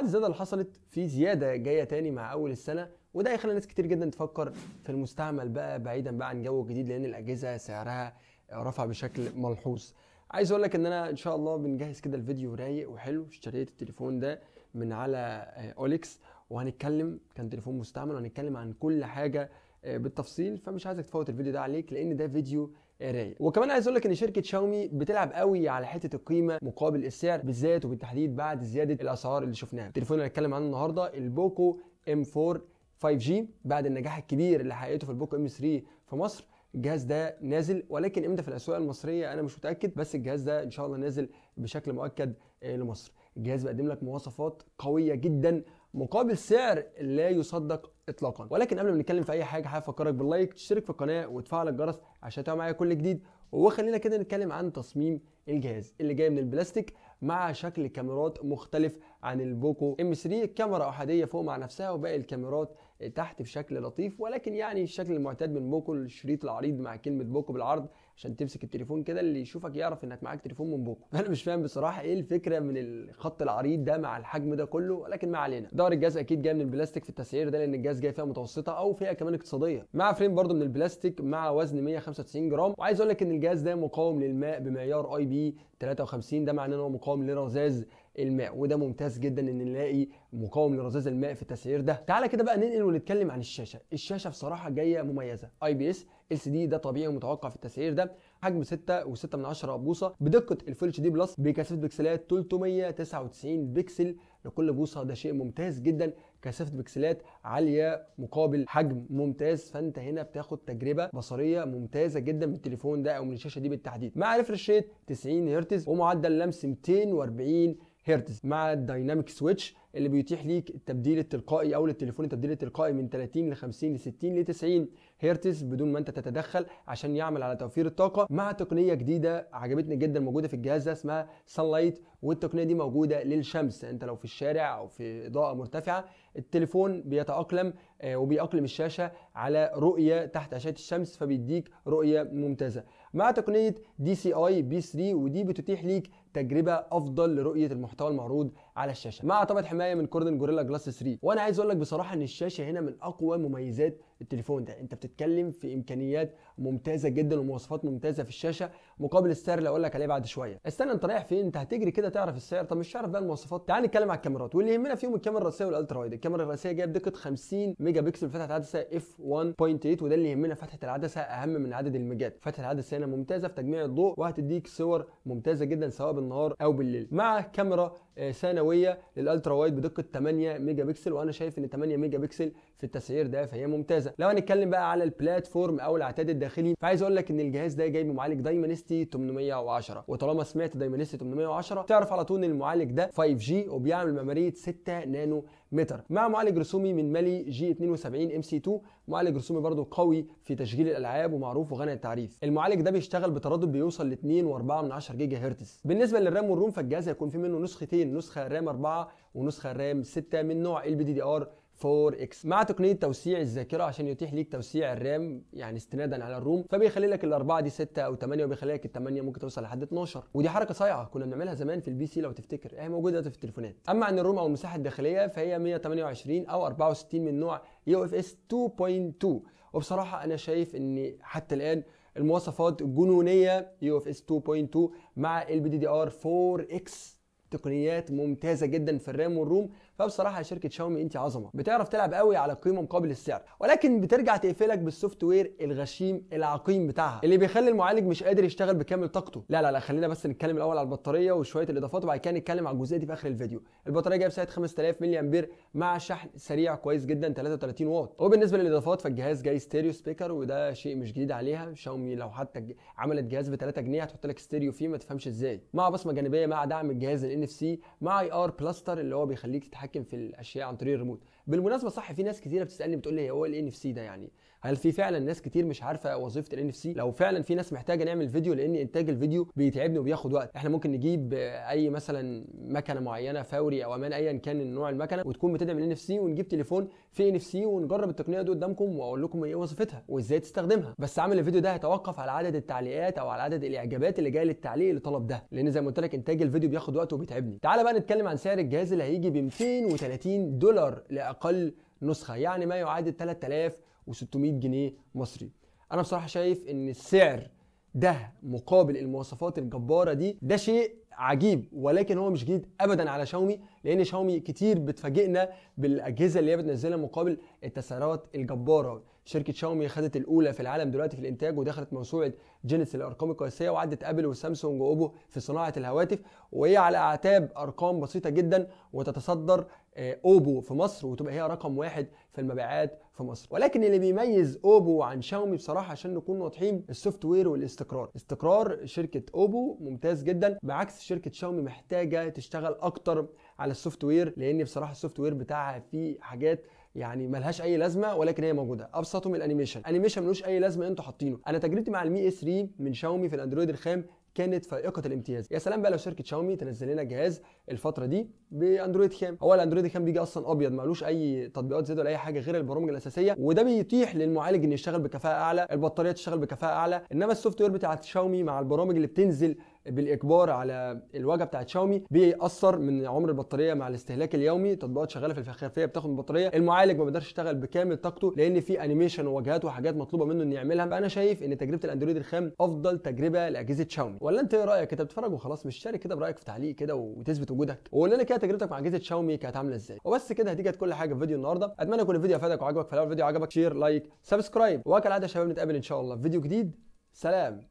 بعد الزياده اللي حصلت في زياده جايه تاني مع اول السنه وده هيخلي ناس كتير جدا تفكر في المستعمل بقى بعيدا بقى عن جو جديد لان الاجهزه سعرها رفع بشكل ملحوظ عايز اقول لك ان انا ان شاء الله بنجهز كده الفيديو رايق وحلو اشتريت التليفون ده من على اوليكس آه، وهنتكلم كان تليفون مستعمل وهنتكلم عن كل حاجه آه، بالتفصيل فمش عايزك تفوت الفيديو ده عليك لان ده فيديو قرايه وكمان عايز اقول لك ان شركه شاومي بتلعب قوي على حته القيمه مقابل السعر بالذات وبالتحديد بعد زياده الاسعار اللي شفناها التليفون اللي هنتكلم عنه النهارده البوكو ام 4 5G بعد النجاح الكبير اللي حققته في البوكو ام 3 في مصر الجهاز ده نازل ولكن امتى في الاسواق المصريه انا مش متاكد بس الجهاز ده ان شاء الله نازل بشكل مؤكد آه، لمصر الجهاز بيقدم لك مواصفات قويه جدا مقابل سعر لا يصدق اطلاقا ولكن قبل ما نتكلم في اي حاجه حابب افكرك باللايك تشترك في القناه وتفعل الجرس عشان تتابع معايا كل جديد وخلينا كده نتكلم عن تصميم الجهاز اللي جاي من البلاستيك مع شكل كاميرات مختلف عن البوكو ام 3 الكاميرا احاديه فوق مع نفسها وباقي الكاميرات تحت بشكل لطيف ولكن يعني الشكل المعتاد من بوكو الشريط العريض مع كلمه بوكو بالعرض عشان تمسك التليفون كده اللي يشوفك يعرف انك معاك تليفون من بوكو انا مش فاهم بصراحه ايه الفكره من الخط العريض ده مع الحجم ده كله ولكن ما علينا ظهر الجهاز اكيد جاي من البلاستيك في التسعير ده لان الجهاز جاي فيها متوسطه او فيها كمان اقتصاديه مع فريم برضه من البلاستيك مع وزن 195 جرام وعايز اقول لك ان الجهاز ده مقاوم للماء بمعيار اي بي 53 ده معناه ان هو مقاوم لرذاذ الماء وده ممتاز جدا ان نلاقي مقاوم لرذاذ الماء في التسعير ده تعالى كده بقى ننقل ونتكلم عن الشاشه الشاشه بصراحه جايه مميزه اي بي اس ال سي دي ده طبيعي ومتوقع في التسعير ده حجم 6 و6 من 10 بوصه بدقه الفول اتش دي بلس بكثافه بكسلات 399 بكسل لكل بوصه ده شيء ممتاز جدا كثافه بكسلات عاليه مقابل حجم ممتاز فانت هنا بتاخد تجربه بصريه ممتازه جدا من التليفون ده او من الشاشه دي بالتحديد مع ريفرش ريت 90 هرتز ومعدل لمس 240 هرتز مع الدايناميك سويتش اللي بيتيح ليك التبديل التلقائي او للتليفون التبديل التلقائي من 30 ل 50 ل 60 ل 90 هرتز بدون ما انت تتدخل عشان يعمل على توفير الطاقه مع تقنيه جديده عجبتني جدا موجوده في الجهاز ده اسمها لايت والتقنيه دي موجوده للشمس انت لو في الشارع او في اضاءه مرتفعه التليفون بيتاقلم آه، وبيأقلم الشاشه على رؤيه تحت اشعه الشمس فبيديك رؤيه ممتازه مع تقنيه دي سي اي بي 3 ودي بتتيح ليك تجربه افضل لرؤيه المحتوى المعروض على الشاشه مع طبقه حمايه من كوردن جوريلا جلاس 3 وانا عايز اقول لك بصراحه ان الشاشه هنا من اقوى مميزات التليفون ده انت بتتكلم في امكانيات ممتازه جدا ومواصفات ممتازه في الشاشه مقابل السعر اللي اقول لك عليه بعد شويه استنى انت رايح فين انت هتجري كده تعرف السعر طب مش عارف بقى المواصفات تعال نتكلم على الكاميرات واللي يهمنا فيهم الكاميرا الرئيسيه والالترا وايد الكاميرا الرئيسيه جايه بدقه 50 ميجا بكسل فتحه عدسه اف 1.8 وده اللي يهمنا فتحه العدسه اهم من عدد الميجات فتحه العدسه هنا ممتازه في تجميع الضوء وهتديك صور ممتازه جدا سواء بالنهار او بالليل مع كاميرا آه، ثانويه زاويه للالترا وايد بدقه 8 ميجا بكسل وانا شايف ان 8 ميجا بكسل في التسعير ده فهي ممتازه لو هنتكلم بقى على البلاتفورم او العتاد الداخلي فعايز اقول لك ان الجهاز ده جايبه معالج دايمنستي 810 وطالما سمعت دايمنستي 810 تعرف على طول ان المعالج ده 5G وبيعمل ميموريه 6 نانو متر مع معالج رسومي من مالي جي 72 ام سي 2 معالج رسومي برضو قوي في تشغيل الالعاب ومعروف وغني التعريف المعالج ده بيشتغل بتردد بيوصل ل 2.4 جيجا هرتز بالنسبه للرام والروم فالجهاز هيكون فيه منه نسختين نسخه رام 4 ونسخه رام 6 من نوع ال بي دي دي ار 4X مع تقنيه توسيع الذاكره عشان يتيح ليك توسيع الرام يعني استنادا على الروم فبيخلي لك الاربعه دي 6 او 8 وبيخلي لك ال 8 ممكن توصل لحد 12 ودي حركه صايعه كنا بنعملها زمان في البي سي لو تفتكر هي موجوده دلوقتي في التليفونات اما عن الروم او المساحه الداخليه فهي 128 او 64 من نوع يو اف اس 2.2 وبصراحه انا شايف ان حتى الان المواصفات جنونيه يو اف اس 2.2 مع البي دي دي ار 4 اكس تقنيات ممتازه جدا في الرام والروم فبصراحه شركه شاومي انت عظمه بتعرف تلعب قوي على القيمه مقابل السعر ولكن بترجع تقفلك بالسوفت وير الغشيم العقيم بتاعها اللي بيخلي المعالج مش قادر يشتغل بكامل طاقته لا لا لا خلينا بس نتكلم الاول على البطاريه وشويه الاضافات وبعد كده نتكلم على الجزئيه دي في اخر الفيديو البطاريه جايه بسعه 5000 ملي امبير مع شحن سريع كويس جدا 33 واط وبالنسبه للاضافات فالجهاز جاي ستيريو سبيكر وده شيء مش جديد عليها شاومي لو حتى عملت جهاز ب 3 جنيه هتحط لك ستيريو فيه ما تفهمش ازاي مع بصمه جانبيه مع دعم الجهاز ان اف سي مع اي ار بلاستر اللي هو بيخليك تتحكم في الاشياء عن طريق الريموت بالمناسبه صح في ناس كتيره بتسالني بتقول لي هو الان اف سي ده يعني هل في فعلا ناس كتير مش عارفه وظيفه ال اف سي لو فعلا في ناس محتاجه نعمل فيديو لان انتاج الفيديو بيتعبني وبياخد وقت احنا ممكن نجيب اي مثلا مكنه معينه فوري او امان ايا كان نوع المكنه وتكون بتدعم ال اف سي ونجيب تليفون في ان اف سي ونجرب التقنيه دي قدامكم واقول لكم ايه وظيفتها وازاي تستخدمها بس عامل الفيديو ده هيتوقف على عدد التعليقات او على عدد الاعجابات اللي جايه للتعليق اللي طلب ده لان زي ما قلت لك انتاج الفيديو بياخد وقت وبيتعبني تعال بقى نتكلم عن سعر الجهاز اللي هيجي ب 230 دولار لاقل نسخه يعني ما يعادل 3000 و600 جنيه مصري انا بصراحه شايف ان السعر ده مقابل المواصفات الجباره دي ده شيء عجيب ولكن هو مش جديد ابدا على شاومي لان شاومي كتير بتفاجئنا بالاجهزه اللي هي بتنزلها مقابل التسعيرات الجباره شركه شاومي خدت الاولى في العالم دلوقتي في الانتاج ودخلت موسوعه جينيس الارقام القياسيه وعدت ابل وسامسونج واوبو في صناعه الهواتف وهي على اعتاب ارقام بسيطه جدا وتتصدر آه، اوبو في مصر وتبقى هي رقم واحد في المبيعات في مصر ولكن اللي بيميز اوبو عن شاومي بصراحه عشان نكون واضحين السوفت وير والاستقرار استقرار شركه اوبو ممتاز جدا بعكس شركه شاومي محتاجه تشتغل اكتر على السوفت وير لان بصراحه السوفت وير بتاعها فيه حاجات يعني ملهاش اي لازمه ولكن هي موجوده من الانيميشن انيميشن ملوش اي لازمه انتوا حاطينه انا تجربتي مع المي 3 من شاومي في الاندرويد الخام كانت فائقه الامتياز يا سلام بقى لو شركه شاومي تنزل لنا جهاز الفتره دي باندرويد خام هو الاندرويد خام بيجي اصلا ابيض مالوش اي تطبيقات زياده ولا اي حاجه غير البرامج الاساسيه وده بيتيح للمعالج انه يشتغل بكفاءه اعلى البطاريه تشتغل بكفاءه اعلى انما السوفت وير بتاعت شاومي مع البرامج اللي بتنزل بالاجبار على الواجهه بتاعت شاومي بيأثر من عمر البطاريه مع الاستهلاك اليومي تطبيقات شغاله في الخلفيه بتاخد البطاريه المعالج ما بيقدرش يشتغل بكامل طاقته لان في انيميشن وواجهات وحاجات مطلوبه منه انه يعملها فانا شايف ان تجربه الاندرويد الخام افضل تجربه لاجهزه شاومي ولا انت ايه رايك انت بتتفرج وخلاص مش شارك كده برايك في تعليق كده وتثبت وجودك وقول لنا كده تجربتك مع اجهزه شاومي كانت عامله ازاي وبس كده هتيجي كانت كل حاجه في فيديو النهارده اتمنى يكون الفيديو افادك وعجبك فلو الفيديو عجبك شير لايك سبسكرايب وكالعاده شباب نتقابل ان شاء الله في فيديو جديد سلام